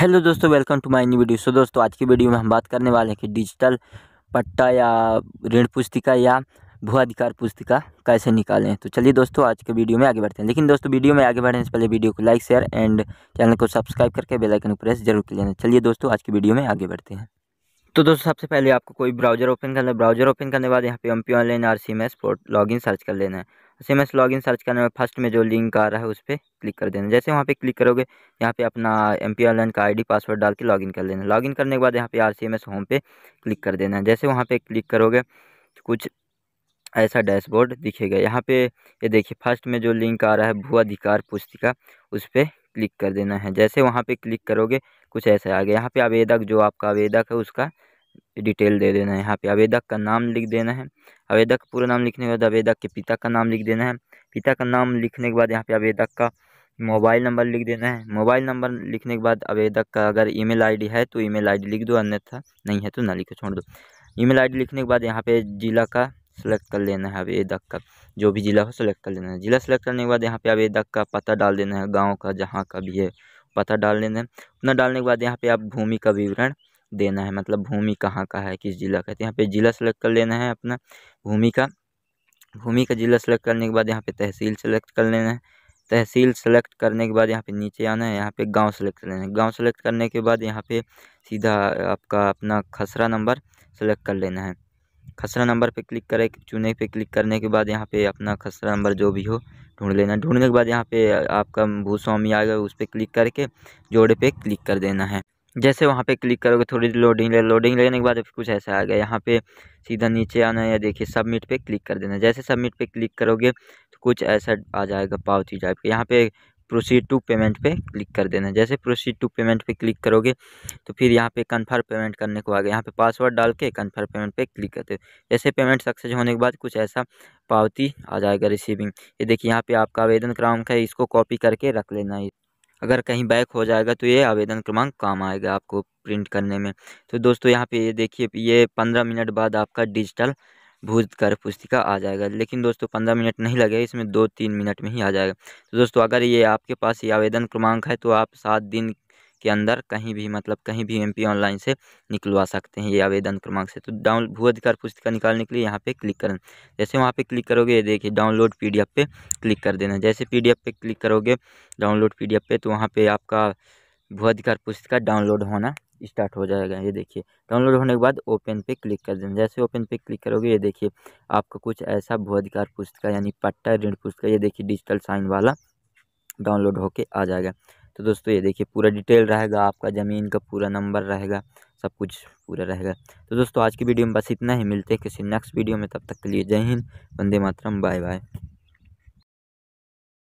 hello दोस्तों welcome to my new video so दोस्तों आज की वीडियो में हम बात करने वाले हैं कि डिजिटल पट्टा या ऋण पुस्तिका या भू अधिकार पुस्तिका कैसे निकालें तो चलिए दोस्तों आज के वीडियो में आगे बढ़ते हैं लेकिन दोस्तों वीडियो में आगे बढ़ने से पहले वीडियो को लाइक शेयर एंड चैनल को सब्सक्राइब करके बेलाइकन प्रेस जरूर कर लेना चलिए दोस्तों आज की वीडियो में आगे बढ़ते हैं तो दोस्तों सबसे पहले आपको कोई ब्राउजर ओपन करना है ब्राउजर ओपन करने के बाद यहाँ पे M P online R C M S port login search कर लेना है एस लॉगिन सर्च करने में फर्स्ट में जो लिंक आ रहा है उस पर क्लिक कर देना जैसे वहाँ पे क्लिक करोगे यहाँ पे अपना एम पी ऑनलाइन का आईडी पासवर्ड डाल के लॉगिन कर लेना लॉगिन करने के बाद यहाँ पे R C M S home पे क्लिक कर देना जैसे वहाँ पे क्लिक करोगे कुछ ऐसा डैशबोर्ड दिखेगा यहाँ पे ये देखिए फर्स्ट में जो लिंक आ रहा है भू अधिकार पुस्तिका उस पर क्लिक कर देना है जैसे वहाँ पे क्लिक करोगे कुछ ऐसा आ गया यहाँ पे आवेदक जो आपका आवेदक है उसका डिटेल दे देना है यहाँ पे आवेदक का नाम लिख देना है आवेदक का पूरा नाम लिखने के बाद आवेदक के पिता का नाम लिख देना है पिता का नाम लिखने के बाद यहाँ पे आवेदक का मोबाइल नंबर लिख देना है मोबाइल नंबर लिखने के बाद आवेदक का अगर ईमेल आईडी है तो ईमेल आईडी लिख दो अन्यथा नहीं है तो ना लिखो छोड़ दो ईमेल आईडी लिखने के बाद यहाँ पे जिला का सेलेक्ट कर लेना है आवेदक का जो भी ज़िला हो सेलेक्ट कर लेना है ज़िला सेलेक्ट करने के बाद यहाँ पे आवेदक का पता डाल देना है गाँव का जहाँ का भी है पता डाल लेना है उतना डालने के बाद यहाँ पे आप भूमि का विवरण देना है मतलब भूमि कहाँ का है किस ज़िला का है तो यहाँ पे ज़िला सेलेक्ट कर लेना है अपना भूमि का भूमि का ज़िला सेलेक्ट करने के बाद यहाँ पे तहसील सेलेक्ट कर लेना है तहसील सेलेक्ट करने के बाद यहाँ पे नीचे आना है यहाँ पे गांव सेलेक्ट कर लेना है गाँव सेलेक्ट करने के बाद यहाँ पे सीधा आपका अपना खसरा नंबर सेलेक्ट कर लेना है खसरा नंबर पर क्लिक करें चुने पर क्लिक करने के बाद यहाँ पे अपना खसरा नंबर जो भी हो ढूंढ लेना ढूंढने के बाद यहाँ पे आपका भूस्वामी आ गया उस पर क्लिक करके जोड़े पे क्लिक कर देना है जैसे वहाँ पे क्लिक करोगे थोड़ी देर लोडिंग ले लोडिंग लेने के बाद कुछ ऐसा आ गया यहाँ पे सीधा नीचे आना है या देखिए सबमिट पे क्लिक कर देना जैसे सबमिट पे क्लिक करोगे तो कुछ ऐसा आ जाएगा पावती टाइप का यहाँ पे प्रोसीड टू पेमेंट पे क्लिक कर देना जैसे प्रोसीड टू पेमेंट पे क्लिक करोगे तो फिर यहाँ पे कन्फर्म पेमेंट करने को आ गया यहाँ पे पासवर्ड डाल के कन्फर्म पेमेंट पे क्लिक करते हो जैसे पेमेंट सक्सेस होने के बाद कुछ ऐसा पावती आ जाएगा रिसीविंग ये देखिए यहाँ पे आपका आवेदन क्रमांक है इसको कॉपी करके रख लेना है अगर कहीं बैक हो जाएगा तो ये आवेदन क्रमांक काम आएगा आपको प्रिंट करने में तो दोस्तों यहाँ पे ये देखिए ये पंद्रह मिनट बाद आपका डिजिटल भूत कर पुस्तिका आ जाएगा लेकिन दोस्तों पंद्रह मिनट नहीं लगेगा इसमें दो तीन मिनट में ही आ जाएगा तो दोस्तों अगर ये आपके पास ये आवेदन क्रमांक है तो आप सात दिन के अंदर कहीं भी मतलब कहीं भी एमपी ऑनलाइन से निकलवा सकते हैं ये आवेदन क्रमांक से तो डाउन भू अधिकार पुस्तिका निकालने के लिए यहाँ पे क्लिक करें जैसे वहाँ पे क्लिक करोगे ये देखिए डाउनलोड पीडीएफ पे क्लिक कर देना जैसे पीडीएफ पे क्लिक करोगे डाउनलोड पीडीएफ पे तो वहाँ पर आपका भू अधिकार पुस्तिका डाउनलोड होना स्टार्ट हो जाएगा ये देखिए डाउनलोड होने के बाद ओपन पे क्लिक कर देना जैसे ओपन पे क्लिक करोगे ये देखिए आपका कुछ ऐसा भू अधिकार पुस्तिका यानी पट्टा ऋण पुस्तिका ये देखिए डिजिटल साइन वाला डाउनलोड होके आ जाएगा तो दोस्तों ये देखिए पूरा डिटेल रहेगा आपका ज़मीन का पूरा नंबर रहेगा सब कुछ पूरा रहेगा तो दोस्तों आज की वीडियो में बस इतना ही मिलते हैं किसी नेक्स्ट वीडियो में तब तक के लिए जय हिंद वंदे मातरम बाय बाय